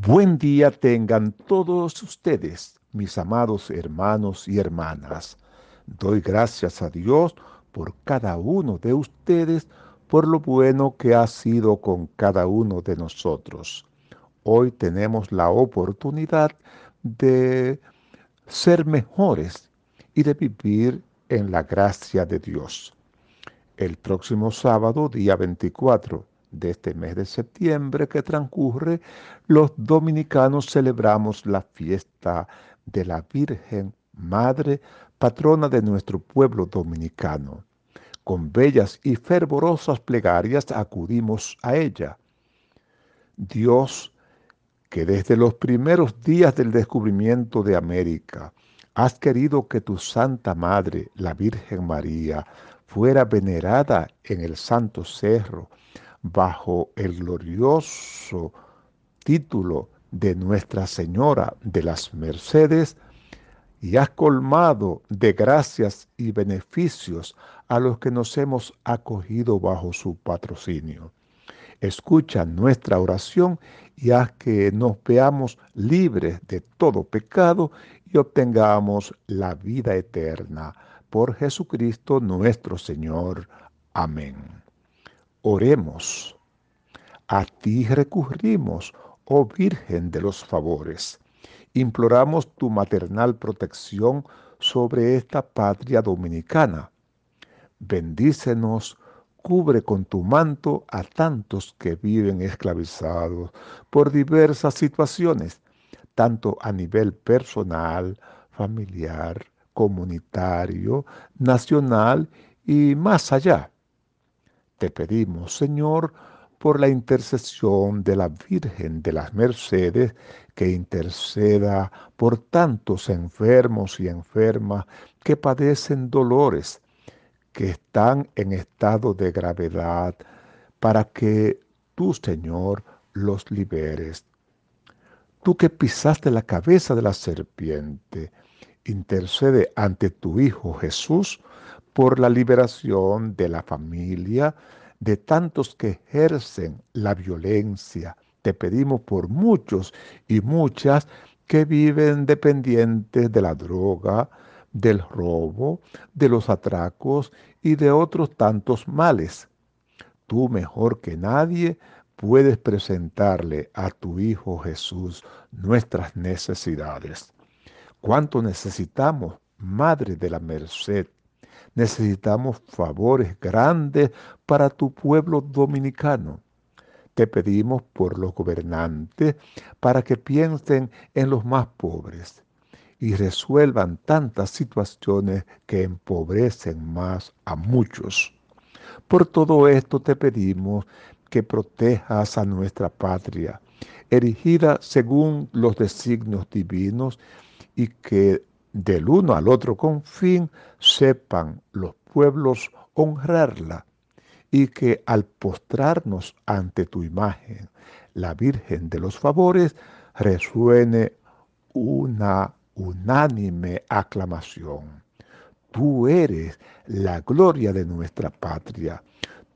Buen día tengan todos ustedes, mis amados hermanos y hermanas. Doy gracias a Dios por cada uno de ustedes, por lo bueno que ha sido con cada uno de nosotros. Hoy tenemos la oportunidad de ser mejores y de vivir en la gracia de Dios. El próximo sábado, día 24, de este mes de septiembre que transcurre, los dominicanos celebramos la fiesta de la Virgen Madre, patrona de nuestro pueblo dominicano. Con bellas y fervorosas plegarias acudimos a ella. Dios, que desde los primeros días del descubrimiento de América, has querido que tu Santa Madre, la Virgen María, fuera venerada en el Santo Cerro, bajo el glorioso título de Nuestra Señora de las Mercedes, y has colmado de gracias y beneficios a los que nos hemos acogido bajo su patrocinio. Escucha nuestra oración y haz que nos veamos libres de todo pecado y obtengamos la vida eterna. Por Jesucristo nuestro Señor. Amén oremos. A ti recurrimos, oh Virgen de los favores. Imploramos tu maternal protección sobre esta patria dominicana. Bendícenos, cubre con tu manto a tantos que viven esclavizados por diversas situaciones, tanto a nivel personal, familiar, comunitario, nacional y más allá te pedimos, Señor, por la intercesión de la Virgen de las Mercedes, que interceda por tantos enfermos y enfermas que padecen dolores, que están en estado de gravedad, para que tú, Señor, los liberes. Tú que pisaste la cabeza de la serpiente, intercede ante tu Hijo Jesús por la liberación de la familia, de tantos que ejercen la violencia. Te pedimos por muchos y muchas que viven dependientes de la droga, del robo, de los atracos y de otros tantos males. Tú mejor que nadie puedes presentarle a tu Hijo Jesús nuestras necesidades. ¿Cuánto necesitamos, Madre de la Merced, Necesitamos favores grandes para tu pueblo dominicano. Te pedimos por los gobernantes para que piensen en los más pobres y resuelvan tantas situaciones que empobrecen más a muchos. Por todo esto te pedimos que protejas a nuestra patria, erigida según los designios divinos, y que del uno al otro con fin, sepan los pueblos honrarla y que al postrarnos ante tu imagen, la Virgen de los Favores, resuene una unánime aclamación. Tú eres la gloria de nuestra patria,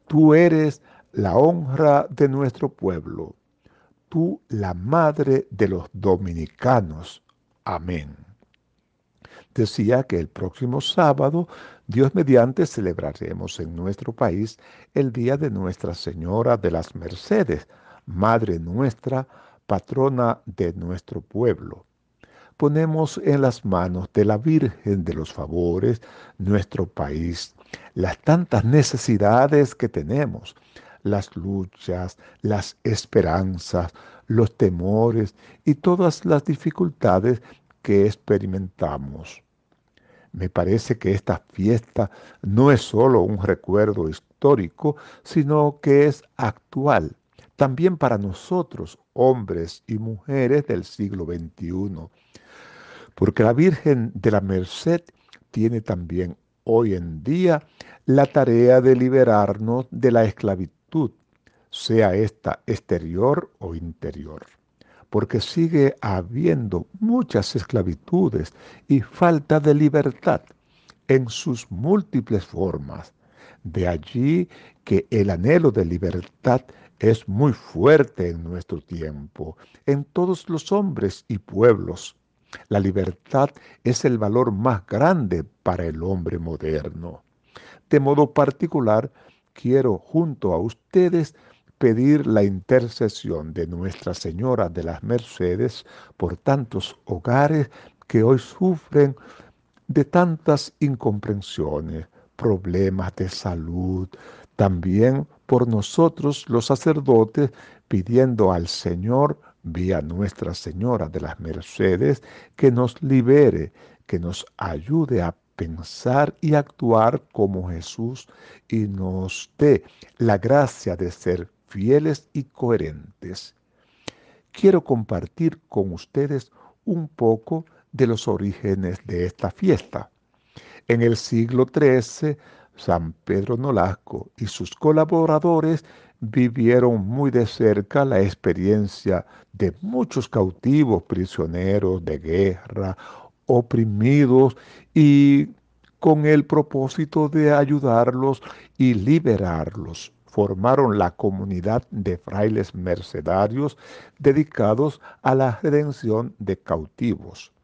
tú eres la honra de nuestro pueblo, tú la madre de los dominicanos. Amén decía que el próximo sábado, Dios mediante, celebraremos en nuestro país el Día de Nuestra Señora de las Mercedes, Madre nuestra, patrona de nuestro pueblo. Ponemos en las manos de la Virgen de los Favores nuestro país, las tantas necesidades que tenemos, las luchas, las esperanzas, los temores y todas las dificultades que experimentamos. Me parece que esta fiesta no es solo un recuerdo histórico, sino que es actual, también para nosotros, hombres y mujeres del siglo XXI. Porque la Virgen de la Merced tiene también hoy en día la tarea de liberarnos de la esclavitud, sea esta exterior o interior porque sigue habiendo muchas esclavitudes y falta de libertad en sus múltiples formas. De allí que el anhelo de libertad es muy fuerte en nuestro tiempo, en todos los hombres y pueblos. La libertad es el valor más grande para el hombre moderno. De modo particular, quiero junto a ustedes pedir la intercesión de Nuestra Señora de las Mercedes por tantos hogares que hoy sufren de tantas incomprensiones, problemas de salud, también por nosotros los sacerdotes pidiendo al Señor vía Nuestra Señora de las Mercedes que nos libere, que nos ayude a pensar y actuar como Jesús y nos dé la gracia de ser fieles y coherentes. Quiero compartir con ustedes un poco de los orígenes de esta fiesta. En el siglo XIII, San Pedro Nolasco y sus colaboradores vivieron muy de cerca la experiencia de muchos cautivos, prisioneros de guerra, oprimidos y con el propósito de ayudarlos y liberarlos formaron la comunidad de frailes mercedarios dedicados a la redención de cautivos.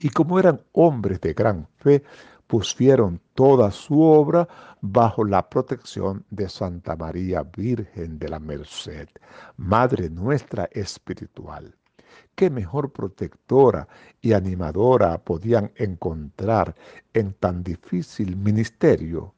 Y como eran hombres de gran fe, pusieron toda su obra bajo la protección de Santa María Virgen de la Merced, Madre nuestra espiritual. Qué mejor protectora y animadora podían encontrar en tan difícil ministerio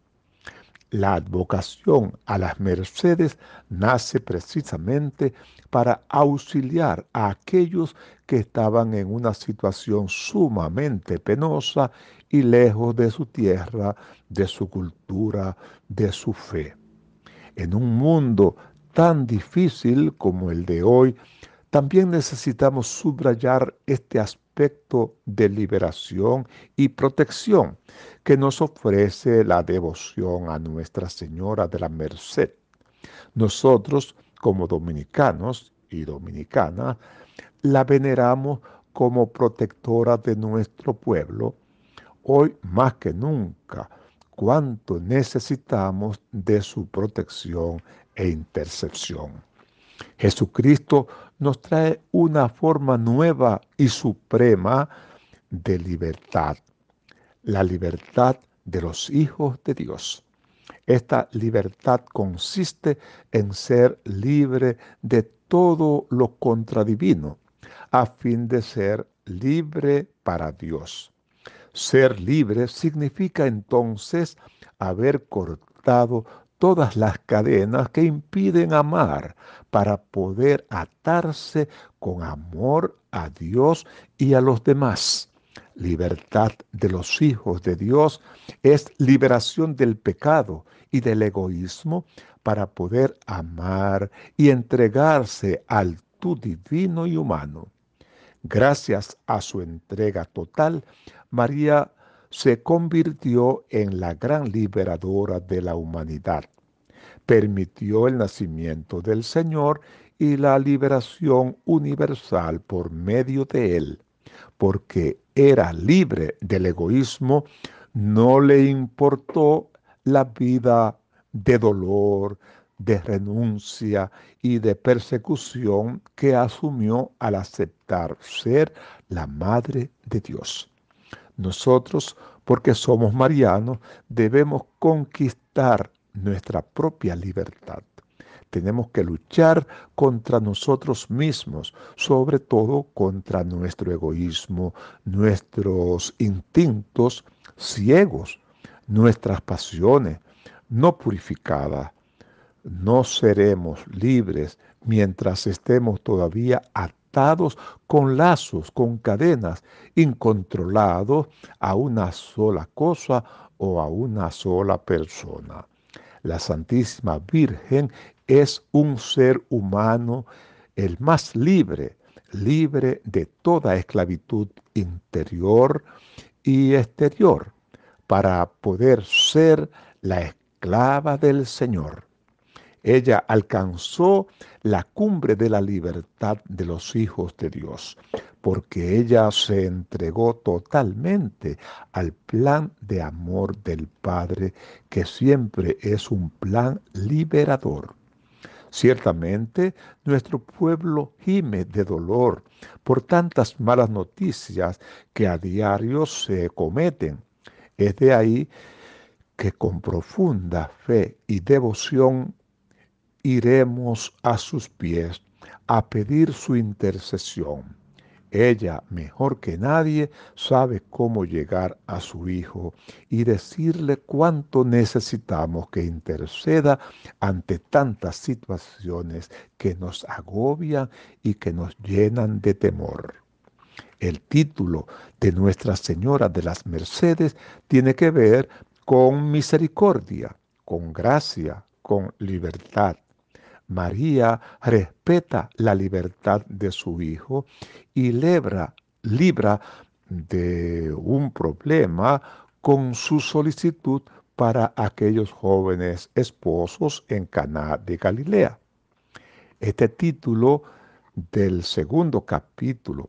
la advocación a las mercedes nace precisamente para auxiliar a aquellos que estaban en una situación sumamente penosa y lejos de su tierra, de su cultura, de su fe. En un mundo tan difícil como el de hoy, también necesitamos subrayar este aspecto de liberación y protección que nos ofrece la devoción a Nuestra Señora de la Merced. Nosotros, como dominicanos y dominicanas, la veneramos como protectora de nuestro pueblo, hoy más que nunca, cuanto necesitamos de su protección e intercepción. Jesucristo nos trae una forma nueva y suprema de libertad, la libertad de los hijos de Dios. Esta libertad consiste en ser libre de todo lo contradivino, a fin de ser libre para Dios. Ser libre significa entonces haber cortado todas las cadenas que impiden amar para poder atarse con amor a Dios y a los demás. Libertad de los hijos de Dios es liberación del pecado y del egoísmo para poder amar y entregarse al tú divino y humano. Gracias a su entrega total, María se convirtió en la gran liberadora de la humanidad. Permitió el nacimiento del Señor y la liberación universal por medio de él, porque era libre del egoísmo, no le importó la vida de dolor, de renuncia y de persecución que asumió al aceptar ser la Madre de Dios. Nosotros, porque somos marianos, debemos conquistar nuestra propia libertad. Tenemos que luchar contra nosotros mismos, sobre todo contra nuestro egoísmo, nuestros instintos ciegos, nuestras pasiones no purificadas. No seremos libres mientras estemos todavía atentos con lazos, con cadenas, incontrolados a una sola cosa o a una sola persona. La Santísima Virgen es un ser humano el más libre, libre de toda esclavitud interior y exterior, para poder ser la esclava del Señor ella alcanzó la cumbre de la libertad de los hijos de Dios, porque ella se entregó totalmente al plan de amor del Padre, que siempre es un plan liberador. Ciertamente, nuestro pueblo gime de dolor por tantas malas noticias que a diario se cometen. Es de ahí que con profunda fe y devoción iremos a sus pies a pedir su intercesión. Ella, mejor que nadie, sabe cómo llegar a su Hijo y decirle cuánto necesitamos que interceda ante tantas situaciones que nos agobian y que nos llenan de temor. El título de Nuestra Señora de las Mercedes tiene que ver con misericordia, con gracia, con libertad, María respeta la libertad de su hijo y libra de un problema con su solicitud para aquellos jóvenes esposos en Caná de Galilea. Este título del segundo capítulo